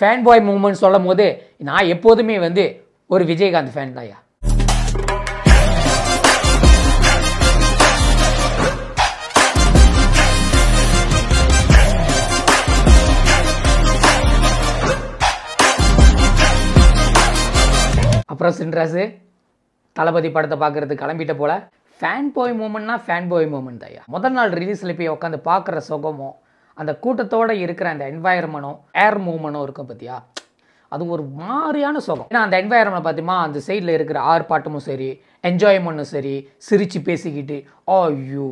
fan boy moment சொல்லும் போது நான் எப்போதுமே வந்து ஒரு விஜயகாந்த் ஃபேன் தான் அப்புறம் சின்ராசு தளபதி படத்தை பார்க்குறதுக்கு கிளம்பிட்ட போல் ஃபேன் பாய் மூமெண்ட்னா ஃபேன் பாய் மூமெண்ட் தான் முதல் நாள் ரிலீஸில் போய் உட்காந்து பார்க்குற சுகமோ அந்த கூட்டத்தோடு இருக்கிற அந்த என்வாயர்மெண்ட்டும் ஏர் மூவ்மெண்ட்டும் இருக்கும் பத்தியா அது ஒரு மாதிரியான சுகம் ஏன்னா அந்த என்வாயர்மெண்ட் பார்த்தீங்கன்னா அந்த சைடில் இருக்கிற ஆர்ப்பாட்டமும் சரி என்ஜாய்மெண்ட்டும் சரி சிரித்து பேசிக்கிட்டு ஐயோ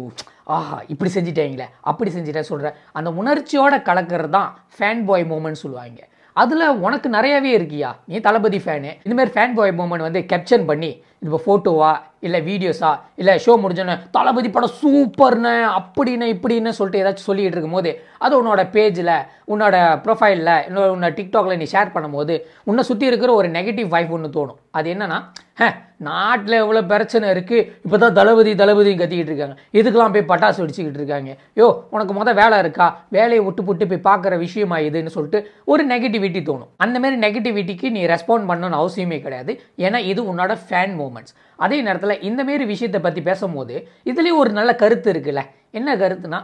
ஆஹா இப்படி செஞ்சிட்டீங்களே அப்படி செஞ்சிட்டேன் சொல்கிறேன் அந்த உணர்ச்சியோட கலக்கிறது தான் ஃபேன் பாய் மூமெண்ட் சொல்லுவாங்க அதில் உனக்கு நிறையவே இருக்கியா நீ தளபதி ஃபேனு இந்தமாரி ஃபேன் பாய் மூமெண்ட் வந்து கேப்ஷன் பண்ணி இப்போ ஃபோட்டோவா இல்லை வீடியோஸா இல்லை ஷோ முடிஞ்சோன்னே தளபதி படம் சூப்பர்னு அப்படின்னு இப்படின்னு சொல்லிட்டு ஏதாச்சும் சொல்லிகிட்டு இருக்கும்போது அது உன்னோட பேஜில் உன்னோட ப்ரொஃபைலில் இன்னொரு உன்னோட டிக்டாக்ல நீ ஷேர் பண்ணும்போது உன்னை சுற்றி இருக்கிற ஒரு நெகட்டிவ் வைஃப் ஒன்று தோணும் அது என்னன்னா ஹே நாட்டில் எவ்வளோ பிரச்சனை இருக்குது இப்போ தான் தளபதி தளபதியும் கத்திக்கிட்டு இருக்காங்க இதுக்கெலாம் போய் பட்டாசு வெடிச்சிக்கிட்டு இருக்காங்க யோ உனக்கு மொதல் வேலை இருக்கா வேலையை விட்டு போட்டு போய் பார்க்குற விஷயமா இதுன்னு சொல்லிட்டு ஒரு நெகட்டிவிட்டி தோணும் அந்தமாரி நெகட்டிவிட்டிக்கு நீ ரெஸ்பாண்ட் பண்ணணும்னு அவசியமே கிடையாது ஏன்னா இது உன்னோட ஃபேன் மூமெண்ட் மூமெண்ட்ஸ் அதே நேரத்தில் இந்தமாரி விஷயத்தை பற்றி பேசும்போது இதுலேயும் ஒரு நல்ல கருத்து இருக்குல்ல என்ன கருத்துனா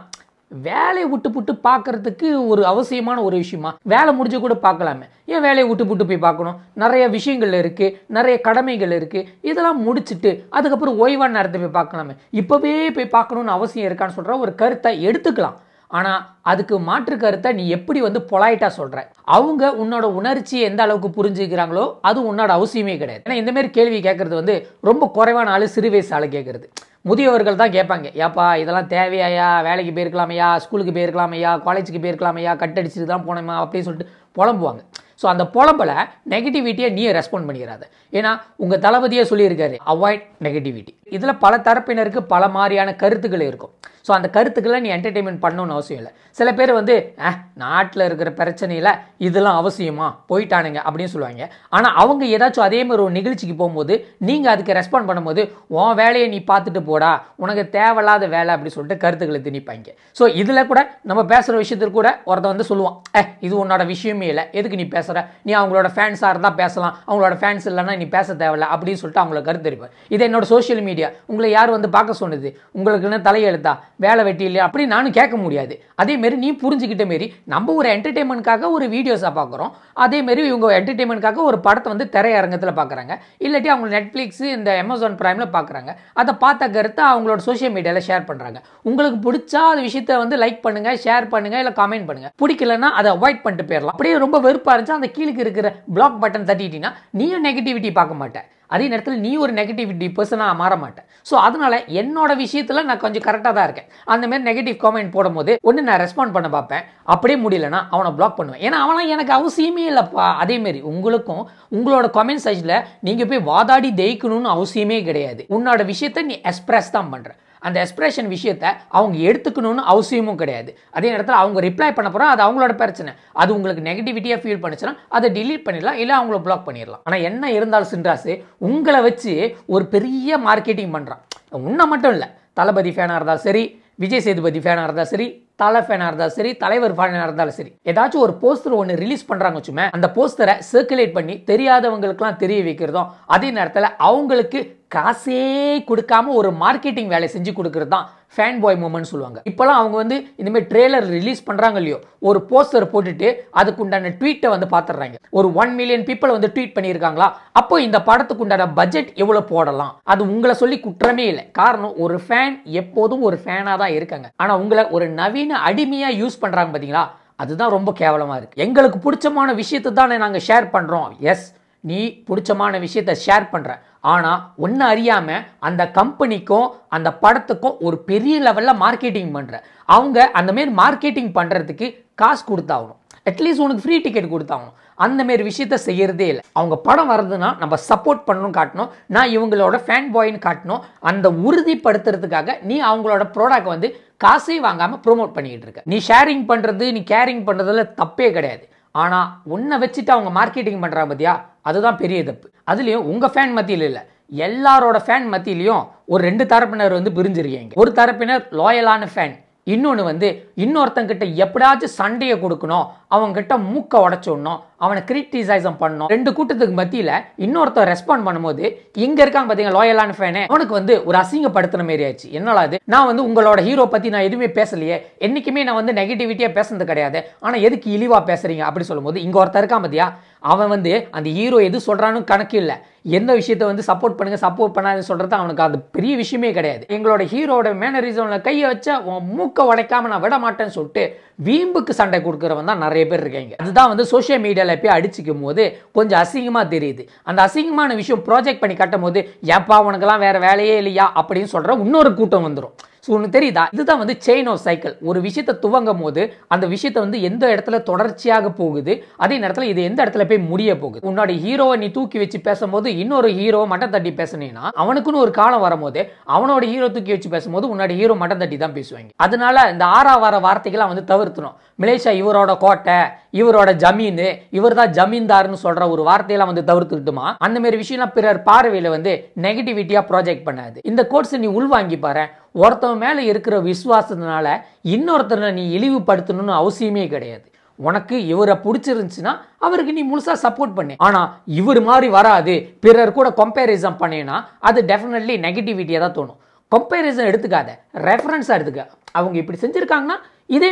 வேலையை விட்டு புட்டு பார்க்குறதுக்கு ஒரு அவசியமான ஒரு விஷயமா வேலை முடிஞ்ச கூட பார்க்கலாமே ஏன் வேலையை விட்டு புட்டு போய் பார்க்கணும் நிறைய விஷயங்கள் இருக்குது நிறைய கடமைகள் இருக்குது இதெல்லாம் முடிச்சுட்டு அதுக்கப்புறம் ஓய்வான நேரத்தை போய் பார்க்கலாமே இப்போவே போய் பார்க்கணுன்னு அவசியம் இருக்கான்னு சொல்கிற ஒரு கருத்தை எடுத்துக்கலாம் ஆனால் அதுக்கு மாற்று கருத்தை நீ எப்படி வந்து பொலாயிட்டா சொல்கிற அவங்க உன்னோட உணர்ச்சியை எந்த அளவுக்கு புரிஞ்சுக்கிறாங்களோ அது உன்னோட அவசியமே கிடையாது ஏன்னா இந்தமாரி கேள்வி கேட்குறது வந்து ரொம்ப குறைவான ஆள் சிறு வயசு ஆள் கேட்குறது முதியவர்கள் தான் கேட்பாங்க ஏப்பா இதெல்லாம் தேவையாயா வேலைக்கு போயிருக்கலாமையா ஸ்கூலுக்கு போயிருக்கலாமையா காலேஜுக்கு போயிருக்கலாமையா கட் அடிச்சுட்டு தான் போனோமா அப்படின்னு சொல்லிட்டு புலம்புவாங்க ஸோ அந்த புலம்பலை நெகட்டிவிட்டியை நீ ரெஸ்பாண்ட் பண்ணிக்கிறாத ஏன்னா உங்கள் தளபதியே சொல்லியிருக்காரு அவாய்ட் நெகட்டிவிட்டி இதில் பல தரப்பினருக்கு பல மாதிரியான கருத்துக்கள் இருக்கும் ஸோ அந்த கருத்துக்களை நீ என்டர்டெயின்மெண்ட் பண்ணணும்னு அவசியம் இல்லை சில பேர் வந்து ஆ நாட்டில் இருக்கிற பிரச்சனையில் இதெல்லாம் அவசியமா போயிட்டானுங்க அப்படின்னு சொல்லுவாங்க ஆனால் அவங்க ஏதாச்சும் அதே மாதிரி ஒரு நிகழ்ச்சிக்கு போகும்போது நீங்கள் அதுக்கு ரெஸ்பாண்ட் பண்ணும்போது உன் வேலையை நீ பார்த்துட்டு போடா உனக்கு தேவையில்லாத வேலை அப்படின்னு சொல்லிட்டு கருத்துக்களை திணிப்பாங்க ஸோ இதில் கூட நம்ம பேசுகிற விஷயத்தில் கூட ஒருத்த வந்து சொல்லுவான் இது உன்னோட விஷயமே இல்லை எதுக்கு நீ பேச பேசுகிற நீ அவங்களோட ஃபேன்ஸாக இருந்தால் பேசலாம் அவங்களோட ஃபேன்ஸ் இல்லைனா நீ பேச தேவையில்ல அப்படின்னு சொல்லிட்டு அவங்கள கருத்து தெரிவிப்பார் என்னோட சோஷியல் மீடியா உங்களை யார் வந்து பார்க்க சொன்னது என்ன தலையெழுத்தா வேலை வெட்டி இல்லையா அப்படின்னு நானும் கேட்க முடியாது அதேமாரி நீ புரிஞ்சுக்கிட்ட மாரி நம்ம ஒரு என்டர்டெயின்மெண்ட்காக ஒரு வீடியோஸாக பார்க்குறோம் அதேமாரி இவங்க என்டர்டெயின்மெண்ட்காக ஒரு படத்தை வந்து திரையரங்கத்தில் பார்க்குறாங்க இல்லாட்டி அவங்க நெட்ஃப்ளிக்ஸ் இந்த அமேசான் ப்ரைமில் பார்க்குறாங்க அதை பார்த்த கருத்தை அவங்களோட சோஷியல் மீடியாவில் ஷேர் பண்ணுறாங்க உங்களுக்கு பிடிச்சா அது விஷயத்தை வந்து லைக் பண்ணுங்கள் ஷேர் பண்ணுங்கள் இல்லை கமெண்ட் பண்ணுங்கள் பிடிக்கலன்னா அதை அவாய்ட் பண்ணிட்டு போயிடலாம் அப்படியே ரொம்ப வெறுப்பாக இருந்துச்சு கடைசியில் அந்த கீழுக்கு இருக்கிற பிளாக் பட்டன் தட்டிட்டீங்கன்னா நீயும் நெகட்டிவிட்டி பார்க்க மாட்டேன் அதே நேரத்தில் நீ ஒரு நெகட்டிவிட்டி பர்சனாக மாற மாட்டேன் ஸோ அதனால் என்னோட விஷயத்தில் நான் கொஞ்சம் கரெக்டாக தான் இருக்கேன் மாதிரி நெகட்டிவ் காமெண்ட் போடும்போது ஒன்று நான் ரெஸ்பாண்ட் பண்ண பார்ப்பேன் அப்படியே முடியலன்னா அவனை பிளாக் பண்ணுவேன் ஏன்னா அவனால் எனக்கு அவசியமே இல்லைப்பா அதேமாரி உங்களுக்கும் உங்களோட கமெண்ட் சைஸில் நீங்கள் போய் வாதாடி ஜெயிக்கணும்னு அவசியமே கிடையாது உன்னோட விஷயத்தை நீ எக்ஸ்பிரஸ் தான் பண்ணுற அந்த எக்ஸ்பிரஷன் விஷயத்தை அவங்க எடுத்துக்கணும்னு அவசியமும் கிடையாது அதே நேரத்தில் அவங்க ரிப்ளை பண்ண போகிறோம் அது அவங்களோட பிரச்சனை அது உங்களுக்கு நெகட்டிவிட்டியாக ஃபீல் பண்ணுச்சுன்னா அதை டிலீட் பண்ணிடலாம் இல்லை அவங்கள பிளாக் பண்ணிடலாம் ஆனால் என்ன இருந்தாலும் சின்ராசு உங்களை வச்சு ஒரு பெரிய மார்க்கெட்டிங் பண்ணுறான் உன்னை மட்டும் இல்லை தளபதி ஃபேனாக இருந்தாலும் சரி விஜய் சேதுபதி ஃபேனாக இருந்தால் சரி தலை ஃபேனாக இருந்தாலும் சரி தலைவர் ஃபேனாக இருந்தாலும் சரி ஏதாச்சும் ஒரு போஸ்டர் ஒன்று ரிலீஸ் பண்ணுறாங்க வச்சுமே அந்த போஸ்டரை சர்க்குலேட் பண்ணி தெரியாதவங்களுக்குலாம் தெரிய வைக்கிறதும் அதே நேரத்தில் அவங்களுக்கு காசே கொடுக்காம ஒரு மார்க்கெட்டிங் வேலை செஞ்சு கொடுக்கறது தான் ஃபேன் பாய் மூமெண்ட் சொல்லுவாங்க இப்போலாம் அவங்க வந்து இந்தமாதிரி ட்ரெய்லர் ரிலீஸ் பண்ணுறாங்க இல்லையோ ஒரு போஸ்டர் போட்டுட்டு அதுக்குண்டான ட்வீட்டை வந்து பார்த்துடுறாங்க ஒரு ஒன் மில்லியன் பீப்புள் வந்து ட்வீட் பண்ணியிருக்காங்களா அப்போ இந்த படத்துக்குண்டான பட்ஜெட் எவ்வளோ போடலாம் அது உங்களை சொல்லி குற்றமே இல்லை காரணம் ஒரு ஃபேன் எப்போதும் ஒரு ஃபேனாக தான் இருக்காங்க ஆனால் உங்களை ஒரு நவீன அடிமையாக யூஸ் பண்ணுறாங்க பார்த்தீங்களா அதுதான் ரொம்ப கேவலமாக இருக்குது எங்களுக்கு பிடிச்சமான விஷயத்தை தானே நாங்கள் ஷேர் பண்ணுறோம் எஸ் நீ பிடிச்சமான விஷயத்தை ஷேர் பண்ணுற ஆனால் ஒன்று அறியாமல் அந்த கம்பெனிக்கும் அந்த படத்துக்கும் ஒரு பெரிய லெவலில் மார்க்கெட்டிங் பண்ணுற அவங்க அந்தமாரி மார்க்கெட்டிங் பண்ணுறதுக்கு காசு கொடுத்தாகணும் அட்லீஸ்ட் உனக்கு ஃப்ரீ டிக்கெட் கொடுத்தாகணும் அந்தமாரி விஷயத்த செய்கிறதே இல்லை அவங்க படம் வர்றதுன்னா நம்ம சப்போர்ட் பண்ணணும் காட்டணும் நான் இவங்களோட ஃபேன் பாயின்னு காட்டணும் அந்த உறுதிப்படுத்துறதுக்காக நீ அவங்களோட ப்ராடக்ட் வந்து காசே வாங்காமல் ப்ரொமோட் பண்ணிக்கிட்டு இருக்க நீ ஷேரிங் பண்ணுறது நீ கேரிங் பண்ணுறதுல தப்பே கிடையாது ஆனால் உன்னை வச்சுட்டு அவங்க மார்க்கெட்டிங் பண்ணுறா பத்தியா அதுதான் பெரிய தப்பு அதுலேயும் உங்கள் ஃபேன் மத்தியில் இல்லை எல்லாரோட ஃபேன் மத்தியிலையும் ஒரு ரெண்டு தரப்பினர் வந்து பிரிஞ்சிருக்கீங்க ஒரு தரப்பினர் லாயலான ஃபேன் இன்னொன்று வந்து இன்னொருத்தங்கிட்ட எப்படியாச்சும் சண்டையை கொடுக்கணும் அவன்கிட்ட மூக்க உடச்சோடணும் அவனை கிரிட்டிசைசம் பண்ணணும் ரெண்டு கூட்டத்துக்கு மத்தியில் இன்னொருத்தர் ரெஸ்பாண்ட் பண்ணும்போது இங்கே இருக்காங்க பார்த்தீங்க லாயலான ஃபேனே அவனுக்கு வந்து ஒரு அசிங்கப்படுத்துன மாரி ஆச்சு என்னாலாது நான் வந்து உங்களோட ஹீரோ பற்றி நான் எதுவுமே பேசலையே என்னைக்குமே நான் வந்து நெகட்டிவிட்டியாக பேசுனது கிடையாது ஆனால் எதுக்கு இழிவாக பேசுறீங்க அப்படி சொல்லும்போது இங்கே ஒருத்தர் இருக்கான் பார்த்தியா அவன் வந்து அந்த ஹீரோ எது சொல்றான்னு கணக்கு இல்லை எந்த விஷயத்தை வந்து சப்போர்ட் பண்ணுங்க சப்போர்ட் பண்ணாதுன்னு சொல்றது அவனுக்கு அது பெரிய விஷயமே கிடையாது எங்களோட ஹீரோட மேனரிசமில் கையை வச்சா மூக்கை உடைக்காம நான் விட மாட்டேன்னு சொல்லிட்டு வீம்புக்கு சண்டை கொடுக்குறவன் தான் நிறைய நிறைய பேர் இருக்காங்க அதுதான் வந்து சோஷியல் மீடியாவில் போய் அடிச்சிக்கும் போது கொஞ்சம் அசிங்கமாக தெரியுது அந்த அசிங்கமான விஷயம் ப்ராஜெக்ட் பண்ணி கட்டும் போது ஏப்பா உனக்கெல்லாம் வேறு வேலையே இல்லையா அப்படின்னு சொல்கிற இன்னொரு கூட்டம் வந்துடும் ஸோ ஒன்று தெரியுதா இதுதான் வந்து செயின் ஆஃப் சைக்கிள் ஒரு விஷயத்தை துவங்கும் போது அந்த விஷயத்தை வந்து எந்த இடத்துல தொடர்ச்சியாக போகுது அதே நேரத்தில் இது எந்த இடத்துல போய் முடிய போகுது உன்னோட ஹீரோவை நீ தூக்கி வச்சு பேசும்போது இன்னொரு ஹீரோ மட்டம் தட்டி பேசுனீங்கன்னா அவனுக்குன்னு ஒரு காலம் வரும்போது அவனோட ஹீரோ தூக்கி வச்சு பேசும்போது உன்னோட ஹீரோ மட்டம் தட்டி தான் பேசுவாங்க அதனால இந்த ஆறாவார வார்த்தைகள்லாம் வந்து தவிர்த்துணும் மலேசியா இவரோட கோட்டை இவரோட ஜமீன் இவர் தான் ஜமீன்தார்னு சொல்ற ஒரு வார்த்தையெல்லாம் வந்து தவிர்த்துக்கிட்டுமா அந்த மாதிரி விஷயம்லாம் பிறர் பார்வையில வந்து நெகட்டிவிட்டியா ப்ராஜெக்ட் பண்ணாது இந்த கோட்ஸை நீ உள்வாங்கி பாரு ஒருத்தவன் மேலே இருக்கிற விசுவாசத்தினால இன்னொருத்தனை நீ இழிவுபடுத்தணும்னு அவசியமே கிடையாது உனக்கு இவரை பிடிச்சிருந்துச்சுன்னா அவருக்கு நீ முழுசாக சப்போர்ட் பண்ணு ஆனால் இவர் மாதிரி வராது பிறர் கூட கம்பேரிசன் பண்ணினா அது டெஃபினெட்லி நெகட்டிவிட்டியாக தான் தோணும் கம்பேரிசன் எடுத்துக்காத ரெஃபரன்ஸா எடுத்துக்க அவங்க இப்படி செஞ்சுருக்காங்கன்னா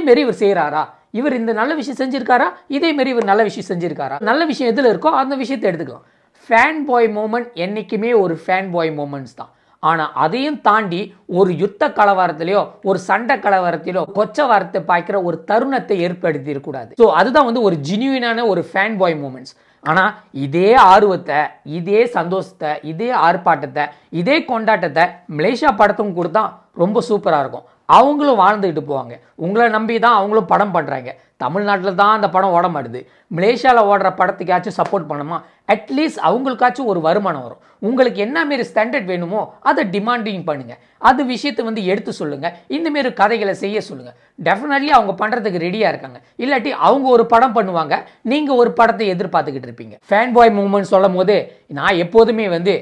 மாரி இவர் செய்கிறாரா இவர் இந்த நல்ல விஷயம் செஞ்சுருக்காரா இதேமாரி இவர் நல்ல விஷயம் செஞ்சுருக்காரா நல்ல விஷயம் எதில் இருக்கோ அந்த விஷயத்தை எடுத்துக்கலாம் ஃபேன் பாய் மூமெண்ட் என்றைக்குமே ஒரு ஃபேன் பாய் மூமெண்ட்ஸ் தான் ஆனால் அதையும் தாண்டி ஒரு யுத்த கலவரத்திலையோ ஒரு சண்டை கலவரத்திலோ கொச்ச வாரத்தை பாய்க்கிற ஒரு தருணத்தை ஏற்படுத்திடக்கூடாது ஸோ அதுதான் வந்து ஒரு ஜென்யூனான ஒரு ஃபேன் பாய் மூமெண்ட்ஸ் ஆனால் இதே ஆர்வத்தை இதே சந்தோஷத்தை இதே ஆர்ப்பாட்டத்தை இதே கொண்டாட்டத்தை மலேசியா படத்தும் கொடுத்தா ரொம்ப சூப்பராக இருக்கும் அவங்களும் வாழ்ந்துக்கிட்டு போவாங்க உங்களை நம்பி தான் அவங்களும் படம் பண்ணுறாங்க தமிழ்நாட்டில் தான் அந்த படம் ஓட மாட்டுது மலேசியாவில் ஓடுற படத்துக்காச்சும் சப்போர்ட் பண்ணுமா அட்லீஸ்ட் அவங்களுக்காச்சும் ஒரு வருமானம் வரும் உங்களுக்கு என்ன மாரி ஸ்டாண்டர்ட் வேணுமோ அதை டிமாண்டிங் பண்ணுங்கள் அது விஷயத்தை வந்து எடுத்து சொல்லுங்கள் இந்தமாரி கதைகளை செய்ய சொல்லுங்கள் டெஃபினட்லி அவங்க பண்ணுறதுக்கு ரெடியாக இருக்காங்க இல்லாட்டி அவங்க ஒரு படம் பண்ணுவாங்க நீங்கள் ஒரு படத்தை எதிர்பார்த்துக்கிட்டு இருப்பீங்க ஃபேன் பாய் மூமெண்ட் சொல்லும் போது நான் எப்போதுமே வந்து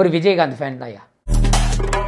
ஒரு விஜயகாந்த் ஃபேன் தான்யா